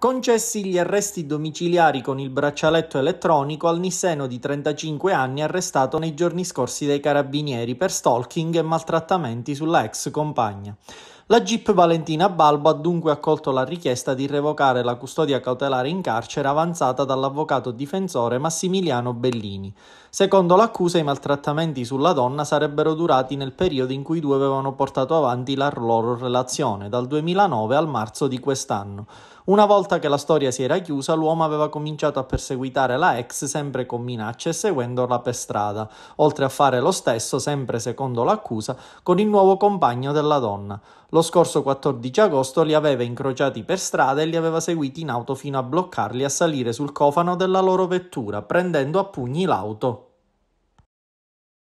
Concessi gli arresti domiciliari con il braccialetto elettronico al nisseno di 35 anni arrestato nei giorni scorsi dai carabinieri per stalking e maltrattamenti sulla ex compagna. La Gip Valentina Balbo ha dunque accolto la richiesta di revocare la custodia cautelare in carcere avanzata dall'avvocato difensore Massimiliano Bellini. Secondo l'accusa i maltrattamenti sulla donna sarebbero durati nel periodo in cui i due avevano portato avanti la loro relazione, dal 2009 al marzo di quest'anno. Una volta che la storia si era chiusa, l'uomo aveva cominciato a perseguitare la ex sempre con minacce e seguendola per strada, oltre a fare lo stesso, sempre secondo l'accusa, con il nuovo compagno della donna. Lo scorso 14 agosto li aveva incrociati per strada e li aveva seguiti in auto fino a bloccarli a salire sul cofano della loro vettura, prendendo a pugni l'auto.